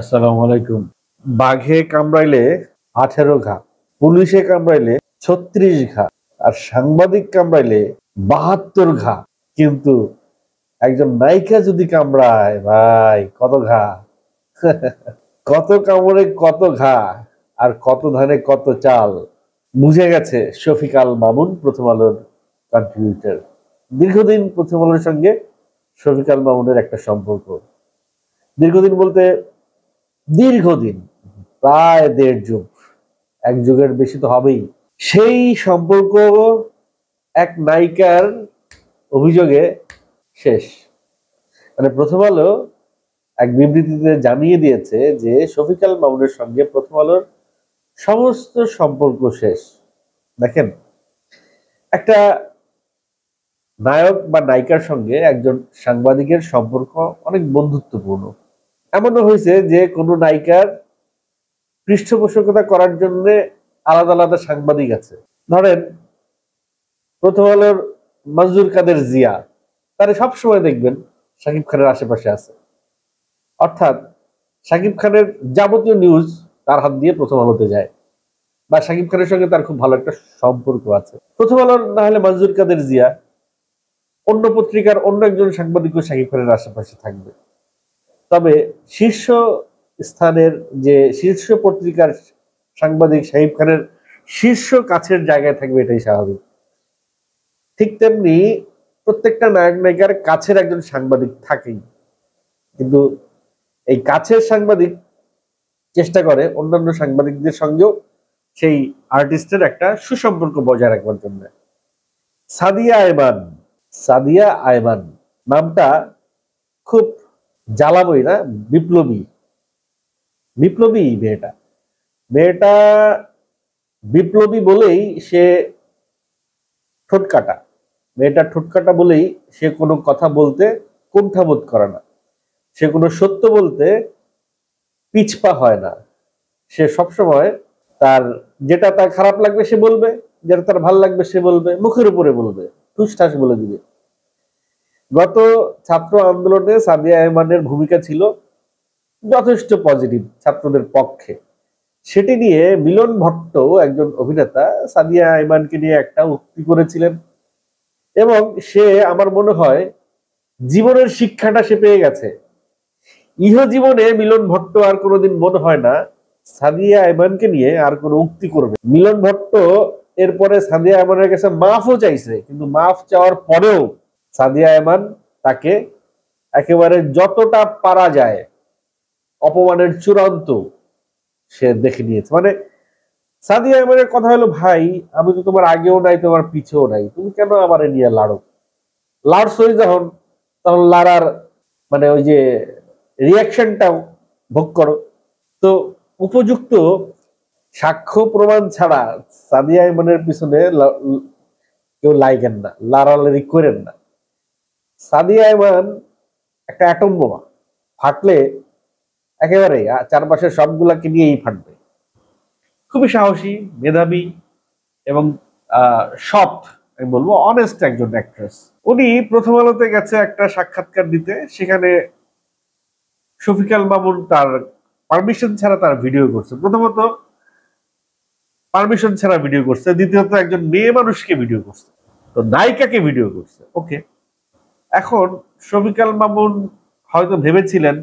আসসালামু আলাইকুম বাঘে কামড়াইলে আঠেরো ঘা পুলিশে কামড়াইলে ছত্রিশ ঘা আর সাংবাদিক কামড়াইলে বাহাত্তর ঘা কিন্তু একজন নায়িকা যদি কামড়ায় ভাই কত ঘা কত কামড়ে কত ঘা আর কত ধানে কত চাল বুঝে গেছে শফিক আল মামুন প্রথম আলোর কন্ট্রিবিউটার দীর্ঘদিন প্রথম আলোর সঙ্গে শফিক আল মামুনের একটা সম্পর্ক দীর্ঘদিন বলতে দীর্ঘদিন প্রায় দেড় যুগ এক যুগের বেশি তো হবেই সেই সম্পর্ক এক নায়িকার অভিযোগে শেষ মানে প্রথম আলো এক বিবৃতিতে জানিয়ে দিয়েছে যে শফিকাল মামুনের সঙ্গে প্রথম আলোর সমস্ত সম্পর্ক শেষ দেখেন একটা নায়ক বা নায়িকার সঙ্গে একজন সাংবাদিকের সম্পর্ক অনেক বন্ধুত্বপূর্ণ এমনও হয়েছে যে কোনো নায়িকার পৃষ্ঠপোষকতা করার জন্য আলাদা আলাদা সাংবাদিক আছে ধরেন প্রথম আলোর মঞ্জুর কাদের জিয়া সব সবসময় দেখবেন সাকিব খানের আশেপাশে আছে অর্থাৎ সাকিব খানের যাবতীয় নিউজ তার হাত দিয়ে প্রথম আলোতে যায় বা সাকিব খানের সঙ্গে তার খুব ভালো একটা সম্পর্ক আছে প্রথম আলোর না হলে মঞ্জুর কাদের জিয়া অন্য পত্রিকার অন্য একজন সাংবাদিকও সাকিব খানের আশেপাশে থাকবে তবে শীর্ষ স্থানের যে শীর্ষ পত্রিকার সাংবাদিক শাহিব খানের শীর্ষ কাছের জায়গায় থাকবে এটাই স্বাভাবিক ঠিক তেমনি প্রত্যেকটা নায়ক নায়িকার কাছের একজন সাংবাদিক থাকেই কিন্তু এই কাছের সাংবাদিক চেষ্টা করে অন্যান্য সাংবাদিকদের সঙ্গেও সেই আর্টিস্টের একটা সুসম্পর্ক বজায় রাখবার জন্য সাদিয়া আয়মান সাদিয়া আয়মান নামটা খুব জ্বালাবই না বিপ্লবী বিপ্লবী মেয়েটা মেয়েটা বিপ্লবী বলেই সে ঠোটকাটা মেয়েটা ঠোটকাটা বলেই সে কোনো কথা বলতে কুণ্ঠাবোধ করে না সে কোনো সত্য বলতে পিছপা হয় না সে সবসময় তার যেটা তার খারাপ লাগবে সে বলবে যেটা তার ভাল লাগবে সে বলবে মুখের উপরে বলবে ঠুসঠাস বলে দিবে গত ছাত্র আন্দোলনে সাদিয়া রহমানের ভূমিকা ছিল যথেষ্ট পজিটিভ ছাত্রদের পক্ষে সেটি নিয়ে মিলন ভট্ট একজন অভিনেতা সাদিয়া আইমানকে নিয়ে একটা উক্তি করেছিলেন এবং সে আমার মনে হয় জীবনের শিক্ষাটা সে পেয়ে গেছে ইহ জীবনে মিলন ভট্ট আর কোনোদিন মনে হয় না সাদিয়া আইমানকে নিয়ে আর কোনো উক্তি করবে মিলন ভট্ট এরপরে সাদিয়া আইমানের কাছে মাফও চাইছে কিন্তু মাফ চাওয়ার পরেও সাদিয়া এমান তাকে একেবারে যতটা পারা যায় অপমানের চূড়ান্ত সে দেখে নিয়েছে মানে সাদিয়া এমানের কথা হলো ভাই আমি তো তোমার আগেও নাই তোমার পিছেও নাই তুমি কেন আমার নিয়ে লাড়ো লাড়সই যখন তখন লাড়ার মানে ওই যে রিয়াকশনটাও ভোগ করো তো উপযুক্ত সাক্ষ্য প্রমাণ ছাড়া সাদিয়া ইমানের পিছনে কেউ লাইগেন না লাড়ালাড়ি করেন না সাদিয়া ইমান একটা অ্যাটম বোমা ফাটলে একেবারে চারপাশের সবগুলাকে নিয়েই ফাটবে খুবই সাহসী মেধাবী এবং সৎ আমি বলবো অনেস্ট একজন অ্যাক্ট্রেস উনি প্রথম আলোতে গেছে একটা সাক্ষাৎকার দিতে সেখানে শফিকাল মামুন তার পারমিশন ছাড়া তার ভিডিও করছে প্রথমত পারমিশন ছাড়া ভিডিও করছে দ্বিতীয়ত একজন মেয়ে মানুষকে ভিডিও করছে তো নায়িকাকে ভিডিও করছে ওকে এখন শফিকাল মামুন হয়তো ভেবেছিলেন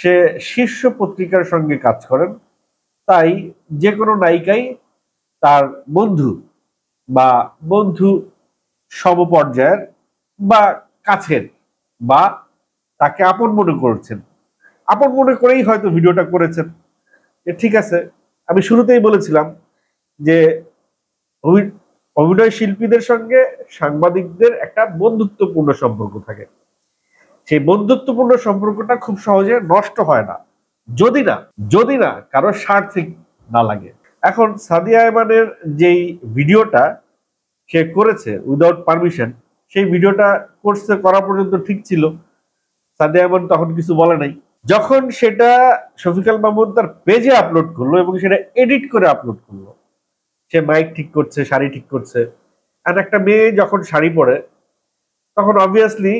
সে শীর্ষ পত্রিকার সঙ্গে কাজ করেন তাই যে কোনো নায়িকাই তার বন্ধু বা বন্ধু সমপর্যায়ের বা কাছের বা তাকে আপন মনে করছেন আপন মনে করেই হয়তো ভিডিওটা করেছেন ঠিক আছে আমি শুরুতেই বলেছিলাম যে অভিনয় শিল্পীদের সঙ্গে সাংবাদিকদের একটা বন্ধুত্বপূর্ণ সম্পর্ক থাকে সেই বন্ধুত্বপূর্ণ সম্পর্কটা খুব সহজে নষ্ট হয় না যদি না যদি না কারো স্বার্থিক না লাগে এখন সাদিয়া আহমানের যেই ভিডিওটা সে করেছে উইদাউট পারমিশন সেই ভিডিওটা করছে করা পর্যন্ত ঠিক ছিল সাদিয়া আহমান তখন কিছু বলে নাই যখন সেটা শফিকাল মাহমুদ তার পেজে আপলোড করলো এবং সেটা এডিট করে আপলোড করলো সে মাইক ঠিক করছে শাড়ি ঠিক করছে আর একটা মেয়ে যখন শাড়ি পরে তখন অবভিয়াসলি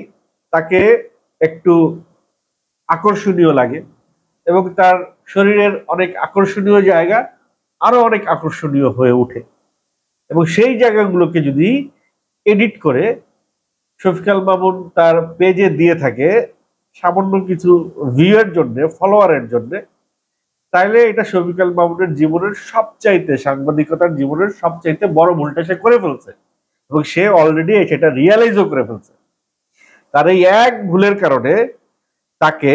তাকে একটু আকর্ষণীয় লাগে এবং তার শরীরের অনেক আকর্ষণীয় জায়গা আরও অনেক আকর্ষণীয় হয়ে ওঠে এবং সেই জায়গাগুলোকে যদি এডিট করে শফিকাল মামুন তার পেজে দিয়ে থাকে সামান্য কিছু ভিউয়ের জন্য ফলোয়ারের জন্যে তাইলে এটা শফিকাল মাহমুদের জীবনের সবচাইতে সাংবাদিকতার জীবনের সবচাইতে বড় ভুলটা সে করে ফেলছে এবং সে অলরেডি সেটা রিয়ালাইজও করে ফেলছে তার এই এক ভুলের কারণে তাকে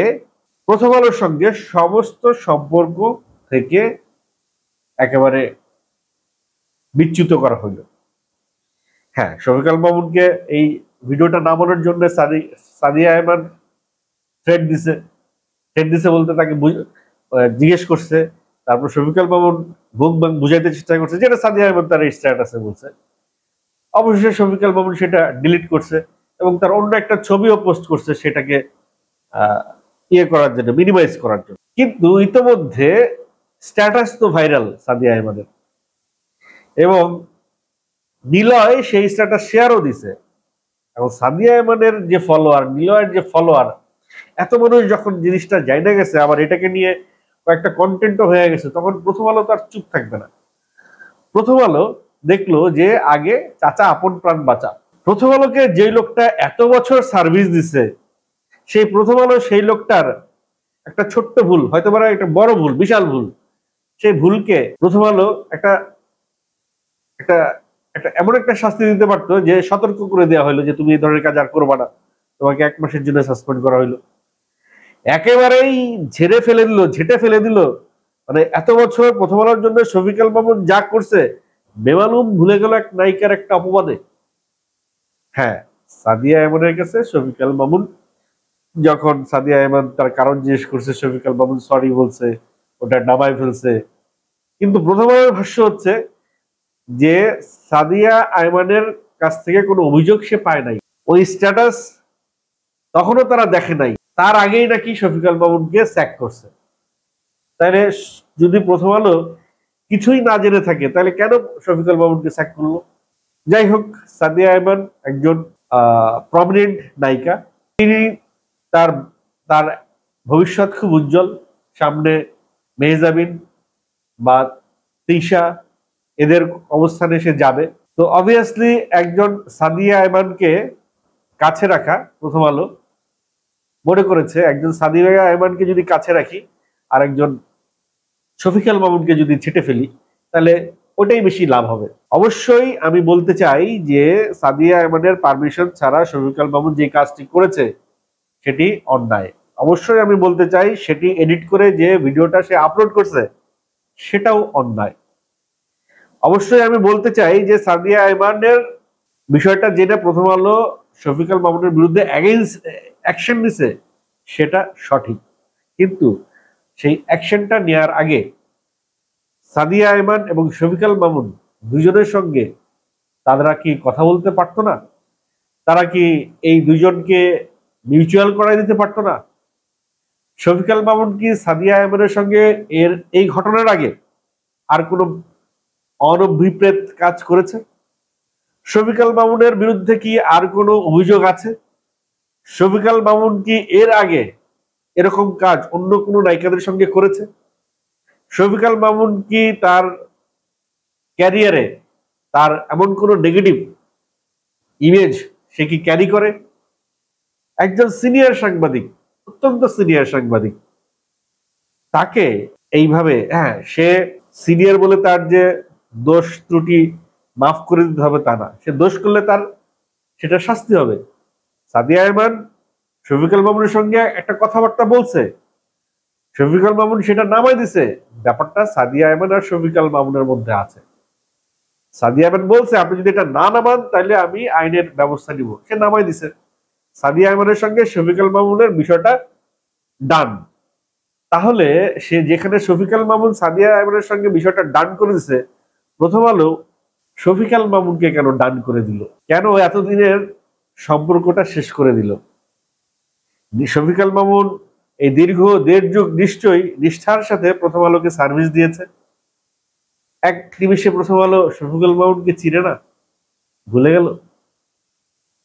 প্রথম আলোর সঙ্গে সমস্ত সম্পর্ক থেকে একেবারে বিচ্যুত করা হইল হ্যাঁ শফিকাল মামুনকে এই ভিডিওটা নামানোর জন্য সাদিয়া আহমান ফ্রেড দিছে ফ্রেড দিছে বলতে তাকে জিজ্ঞেস করছে তারপর শফিকাল বাবুর ভুল বুঝাইতে চেষ্টা করছে যেটা সাদিয়া এবং তার স্ট্যাটাসে বলছে অবশেষে শফিকাল বাবু সেটা ডিলিট করছে এবং তার অন্য একটা ছবিও পোস্ট করছে সেটাকে ইয়ে করার জন্য মিনিমাইজ করার জন্য কিন্তু ইতোমধ্যে স্ট্যাটাস তো ভাইরাল সাদিয়া আহমেদের এবং নিলয় সেই স্ট্যাটাস শেয়ারও দিছে এবং সাদিয়া আহমানের যে ফলোয়ার নিলয়ের যে ফলোয়ার এত মানুষ যখন জিনিসটা জানা গেছে আবার এটাকে নিয়ে কয়েকটা কন্টেন্টও হয়ে গেছে তখন প্রথম আলো তার চুপ থাকবে না প্রথম আলো দেখলো যে আগে চাচা আপন প্রাণ বাঁচা প্রথম আলোকে যে লোকটা এত বছর সার্ভিস দিছে সেই প্রথম আলো সেই লোকটার একটা ছোট্ট ভুল হয়তো পারে একটা বড় ভুল বিশাল ভুল সেই ভুলকে প্রথম আলো একটা একটা একটা এমন একটা শাস্তি দিতে পারতো যে সতর্ক করে দেওয়া হলো যে তুমি এই ধরনের কাজ আর করবা না তোমাকে এক মাসের জন্য সাসপেন্ড করা হলো একেবারেই ঝেড়ে ফেলে দিল ঝেটে ফেলে দিল মানে এত বছর প্রথম আলোর জন্য সফিকাল মামুন যা করছে বেমালুম ভুলে গেল এক নায়িকার একটা অপবাদে হ্যাঁ সাদিয়া এমনের কাছে সফিকাল মামুন যখন সাদিয়া এমন তার কারণ জিজ্ঞেস করছে সফিকাল মামুন সরি বলছে ওটা নামায় ফেলছে কিন্তু প্রথম আলোর ভাষ্য হচ্ছে যে সাদিয়া আয়মানের কাছ থেকে কোনো অভিযোগ সে পায় নাই ওই স্ট্যাটাস তখনও তারা দেখে নাই তার আগেই নাকি শফিকাল মামুনকে স্যাক করছে তাহলে যদি প্রথম আলো কিছুই না জেনে থাকে তাহলে কেন শফিকাল মামুনকে স্যাক করলো যাই হোক সাদিয়া আহমান একজন প্রমিনেন্ট নায়িকা তিনি তার তার ভবিষ্যৎ খুব উজ্জ্বল সামনে মেহজাবিন বা তিশা এদের অবস্থানে সে যাবে তো অবভিয়াসলি একজন সাদিয়া আহমানকে কাছে রাখা প্রথম আলো মনে করেছে একজন সাদিরা আহমানকে যদি কাছে রাখি আর একজন শফিকাল মামুনকে যদি ছেটে ফেলি তাহলে ওটাই বেশি লাভ হবে অবশ্যই আমি বলতে চাই যে সাদিয়া এমানের পারমিশন ছাড়া শফিকাল মামুন যে কাজটি করেছে সেটি অন্যায় অবশ্যই আমি বলতে চাই সেটি এডিট করে যে ভিডিওটা সে আপলোড করছে সেটাও অন্যায় অবশ্যই আমি বলতে চাই যে সাদিয়া এমানের বিষয়টা যেটা প্রথম আলো শফিকাল মামুনের বিরুদ্ধে অ্যাকশন নিছে সেটা সঠিক কিন্তু সেই অ্যাকশনটা নেওয়ার আগে সাদিয়া আয়মান এবং শফিকাল মামুন দুজনের সঙ্গে তারা কি কথা বলতে পারত না তারা কি এই দুজনকে মিউচুয়াল করাই দিতে পারত না শফিকাল মামুন কি সাদিয়া আহমেদের সঙ্গে এর এই ঘটনার আগে আর কোনো অনভিপ্রেত কাজ করেছে শফিকাল মামুনের বিরুদ্ধে কি আর কোনো অভিযোগ আছে শফিকাল মামুন কি এর আগে এরকম কাজ অন্য কোনো নায়িকাদের সঙ্গে করেছে শফিকাল মামুন কি তার ক্যারিয়ারে তার এমন কোনো নেগেটিভ ইমেজ সে কি ক্যারি করে একজন সিনিয়র সাংবাদিক অত্যন্ত সিনিয়র সাংবাদিক তাকে এইভাবে হ্যাঁ সে সিনিয়র বলে তার যে দোষ ত্রুটি মাফ করে দিতে হবে তা না সে দোষ করলে তার সেটা শাস্তি হবে সাদিয়া এমান শফিকুল মামুনের সঙ্গে একটা কথাবার্তা বলছে শফিকুল মামুন সেটা নামাই দিছে ব্যাপারটা সাদিয়া এমান আর শফিকুল মামুনের মধ্যে আছে সাদিয়া এমান বলছে আপনি যদি এটা না নামান তাহলে আমি আইনের ব্যবস্থা নিব সে নামাই দিছে সাদিয়া এমানের সঙ্গে শফিকুল মামুনের বিষয়টা ডান তাহলে সে যেখানে শফিকাল মামুন সাদিয়া এমানের সঙ্গে বিষয়টা ডান করে দিছে প্রথম আলো শফিকাল মামুনকে কেন ডান করে দিল কেন এতদিনের সম্পর্কটা শেষ করে দিল শফিকাল মামুন এই দীর্ঘ দেড় যুগ নিশ্চয়ই নিষ্ঠার সাথে প্রথম আলোকে সার্ভিস দিয়েছে এক নিমিশে প্রথম আলো শফিকুল মামুনকে চিনে না ভুলে গেল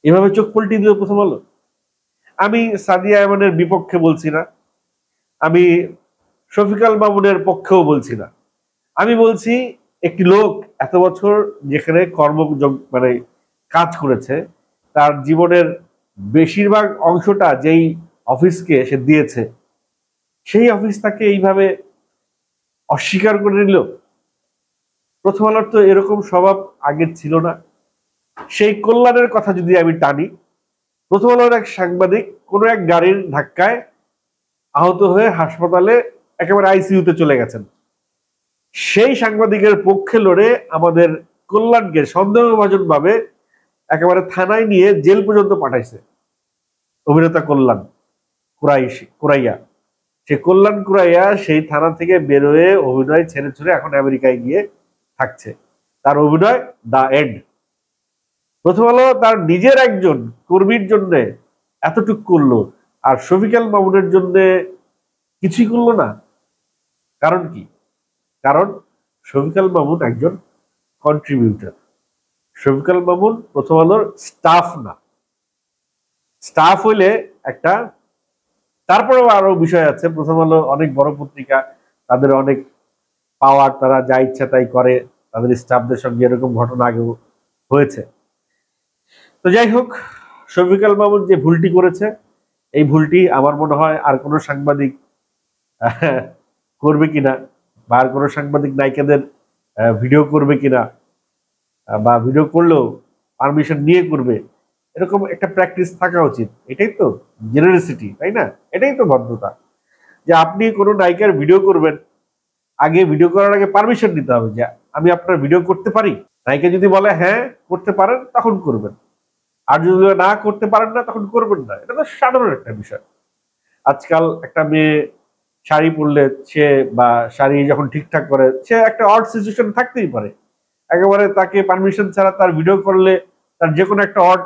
এভাবে চোখ পল্টি দিল প্রথম আলো আমি সাদিয়া এমনের বিপক্ষে বলছি না আমি শফিকাল মামুনের পক্ষেও বলছি না আমি বলছি একটি লোক এত বছর যেখানে কর্ম মানে কাজ করেছে তার জীবনের বেশিরভাগ অংশটা যেই অফিসকে সে দিয়েছে সেই অফিস তাকে এইভাবে অস্বীকার করে নিল প্রথম আলোর তো এরকম স্বভাব আগে ছিল না সেই কল্যাণের কথা যদি আমি টানি প্রথম আলোর এক সাংবাদিক কোনো এক গাড়ির ধাক্কায় আহত হয়ে হাসপাতালে একেবারে আইসিউতে চলে গেছেন সেই সাংবাদিকের পক্ষে লড়ে আমাদের কল্যাণকে সন্দেহভাজনভাবে একেবারে থানায় নিয়ে জেল পর্যন্ত পাঠাইছে অভিনেতা কল্যাণ কুরাইশি কুরাইয়া সে কল্যাণ কুরাইয়া সেই থানা থেকে বেরোয়ে অভিনয় ছেড়ে ছুড়ে এখন আমেরিকায় গিয়ে থাকছে তার অভিনয় দা এন্ড প্রথম হলো তার নিজের একজন কর্মীর জন্য এতটুক করলো আর শফিকাল মামুনের জন্য কিছুই করলো না কারণ কি কারণ শফিকাল মামুন একজন কন্ট্রিবিউটার শফিকাল মামুন প্রথম আলোর স্টাফ না স্টাফ হইলে একটা তারপরেও আরো বিষয় আছে প্রথম আলো অনেক বড় পত্রিকা তাদের অনেক পাওয়ার তারা যা ইচ্ছা তাই করে তাদের স্টাফদের সঙ্গে এরকম ঘটনা আগেও হয়েছে তো যাই হোক শফিকাল মামুন যে ভুলটি করেছে এই ভুলটি আমার মনে হয় আর কোনো সাংবাদিক করবে কিনা বা আর কোনো সাংবাদিক নায়িকাদের ভিডিও করবে কিনা বা ভিডিও করলেও পারমিশন নিয়ে করবে এরকম একটা প্র্যাকটিস থাকা উচিত এটাই তো জেনারেসিটি তাই না এটাই তো ভদ্রতা যে আপনি কোনো নায়িকার ভিডিও করবেন আগে ভিডিও করার আগে পারমিশন নিতে হবে যে আমি আপনার ভিডিও করতে পারি নায়িকা যদি বলে হ্যাঁ করতে পারেন তখন করবেন আর যদি না করতে পারেন না তখন করবেন না এটা তো সাধারণ একটা বিষয় আজকাল একটা মেয়ে শাড়ি পরলে সে বা শাড়ি যখন ঠিকঠাক করে সে একটা অর্ড সিচুয়েশন থাকতেই পারে একেবারে তাকে পারমিশন ছাড়া তার ভিডিও করলে তার যে কোনো একটা অড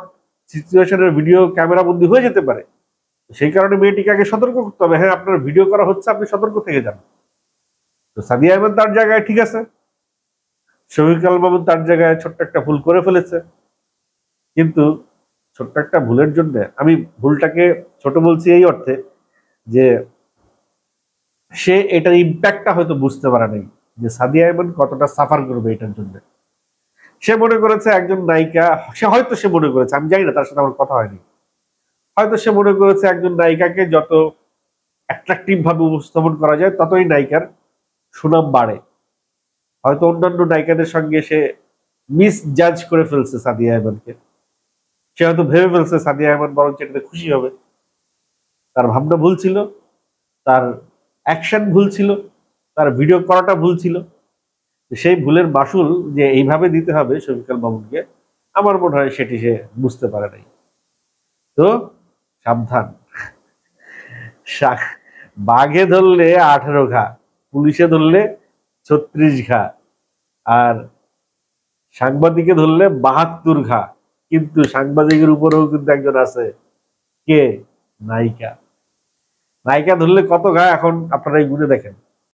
সিচুয়েশনের ভিডিও ক্যামেরা বন্দী হয়ে যেতে পারে সেই কারণে মেয়েটিকে আগে সতর্ক করতে হবে হ্যাঁ আপনার ভিডিও করা হচ্ছে আপনি সতর্ক থেকে যান তো সাদিয়া আহমেদ তার জায়গায় ঠিক আছে শফিকাল বাবু তার জায়গায় ছোট্ট একটা ভুল করে ফেলেছে কিন্তু ছোট্ট একটা ভুলের জন্য আমি ভুলটাকে ছোট বলছি এই অর্থে যে সে এটার ইম্প্যাক্টটা হয়তো বুঝতে পারে নাই যে সাদিয়া আহমেদ কতটা সাফার করবে এটার জন্য সে মনে করেছে একজন নায়িকা সে হয়তো সে মনে করেছে আমি জানি না তার সাথে আমার কথা হয়নি হয়তো সে মনে করেছে একজন নায়িকাকে যত অ্যাট্রাকটিভ ভাবে উপস্থাপন করা যায় ততই নায়িকার সুনাম বাড়ে হয়তো অন্যান্য নায়িকাদের সঙ্গে সে মিস জাজ করে ফেলছে সাদিয়া আহমানকে সে হয়তো ভেবে ফেলছে সাদিয়া আহমান বরং সেটাতে খুশি হবে তার ভাবনা ভুল ছিল তার অ্যাকশন ভুল ছিল তার ভিডিও করাটা ভুল ছিল সেই ভুলের বাসুল যে এইভাবে দিতে হবে শফিকাল মামুনকে আমার মনে হয় সেটি সে বুঝতে পারে নাই তো সাবধান বাঘে ধরলে আঠারো ঘা পুলিশে ধরলে ছত্রিশ ঘা আর সাংবাদিকে ধরলে বাহাত্তর ঘা কিন্তু সাংবাদিকের উপরেও কিন্তু একজন আছে কে নায়িকা নায়িকা ধরলে কত ঘা এখন আপনারা এই গুনে দেখেন